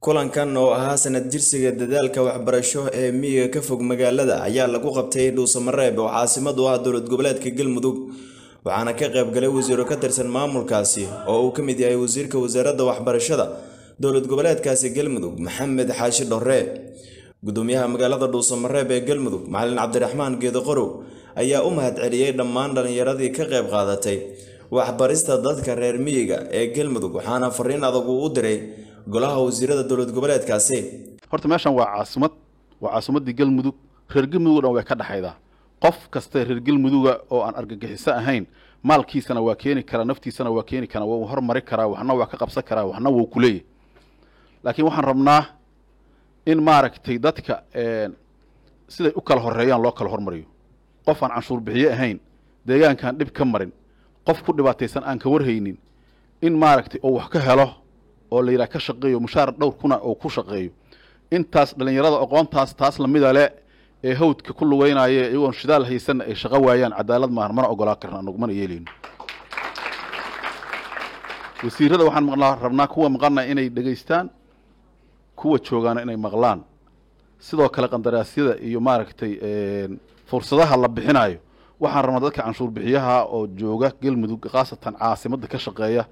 kulankan oo ahaa sanad jirsiga dadaalka waxbarasho ee miyiga ka fog magaalada ayaa lagu qabtay dhuusamareeb oo caasimadu ah dowlad goboleedka galmudug waxaana ka qaybgalay wasiiro ka tirsan maamulkaasi oo uu ka mid yahay wasiirka wasaaradda waxbarashada dowlad goboleedkaasi galmudug maxamed xaashi dhorre gudoomiyaha magaalada dhuusamareeb ee galmudug macalin cabdiraxmaan geedoqorow ayaa u mahad celiyey dhammaan dhallinyaradii ka qayb qaadatay waxbarista dadka reer miyiga ee galmudug waxaana fariin adag uu u diray golaha wasiirada dowlad goboleedkaasi horta meeshan waa caasimad waa caasimadii galmudug reer galmudugoo dhan way ka dhaxaydaa qof kasta reer galmuduga oo aan argagixiso ahayn maalkiisana waa keeni karaa naftiisana waa keeni karaa wuu hormari karaa waxna waa ka qabsan karaa waxna wuu kuleeyahy laakiin waxaan rabnaa in maaragtay dadka eh, siday u kala horeeyaan loo kala hormariyo qof aan canshuur bixiyo ahayn deegaankaan dhib ka marin qof ku dhibaataysan aan ka warhaynin in maaragtay oo wax ka helo oo la yidhaha ka shaqeeyo mushaar dhowr kuna oo ku shaqeeyo intaas dhallinyarada aqoontaas taas lamida le ee hawdka ku lugeynaya iyagoon shidaal haysanna ay shaqo waayaan cadaalad maahan mana ogolaa karna anugu mana yeeleyno wasiirada waxaan maqnaa rabnaa kuwa maqanaa inay dhegaystaan kuwa joogaana inay maqlaan sidoo kale qandaraasyada iyo maaragtay fursadaha la bixinayo waxaan rabnaa dadka canshuur bixiyaha oo jooga galmudug khaasatan caasimada ka shaqeeya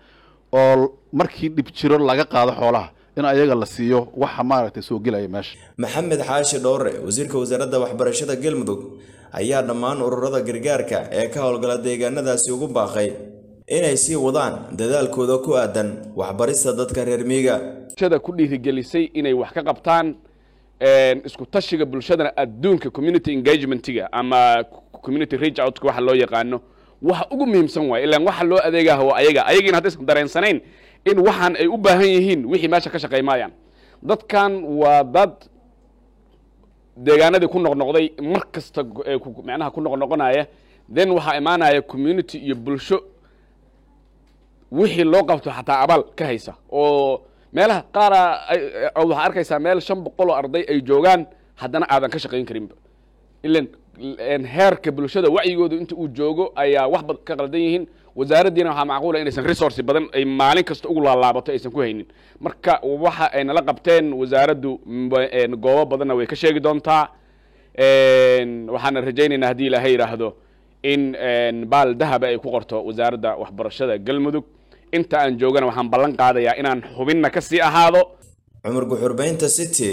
oo markii dhib jiro laga qaado xoolaha in ayaga la siiyo waxa maaragtay soo gelaya meesha maxamed xaashi dhowre wasiirka wasaaradda waxbarashada galmudug ayaa dhammaan ururada gargaarka ee ka howlgala deegaanadaasi ugu baaqay inay sii wadaan dadaalkooda ku aadan waxbarista dadka reer miiga bulshada ku dhiirigelisay inay wax ka qabtaan isku tashiga bulshadana adduunka community engagement-ga ama community reach out waxa loo yaqaano waxa ugu muhiimsan waay ilan waxa loo adeegaah waa ayaga ayagiina haddaysan dareensanayn in waxaan ay u baahan yihiin wixii meesha ka shaqey maayaan dadkan waa dad deegaanadii ku noqnoqday mar kasta ee macnaha ku noqnoqonaya then waxaa imaanaya community iyo bulsho wixii loo qabto xataa abaal ka haysa oo meelaha qaara waxaa arkaysaa meel shan boqol oo arday ay joogaan haddana aadan ka shaqayn karinba ilan heerka bulshada wacyigooda inta uu joogo ayaa wax bad ka qaldan yihiin wasaaraddiina waxaa macquula ah inaysan resource badan ay maalin kasta ugu laalaabato aysan ku haynin marka waxa ay nala qabteen wasaaraddu goobo badanna way ka sheegi doontaa waxaana rajaynaynaa haddii ilaahay yidhaahdo in baal dahaba ah ay ku qorto wasaaradda waxbarashada galmudug inta aan joogana waxaan ballan qaadayaa inaan xubinna ka sii ahaado cumar guxurbaynta city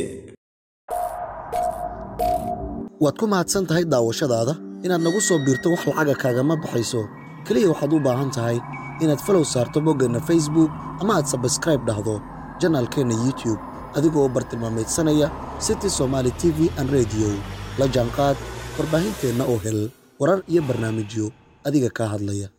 waad ku mahadsan tahay daawashadaada inaad nagu soo biirto wax lacaga kaagama baxayso keliya waxaad u baahan tahay inaad falow saarto boggeenna facebook ama aad sabskraib dhahdo janaalkeenna youtube adigoo bartilmaameedsanaya city somaali t v an rediyo la jaanqaad warbaahinteenna oo hel warar iyo barnaamijyo adiga kaa hadlaya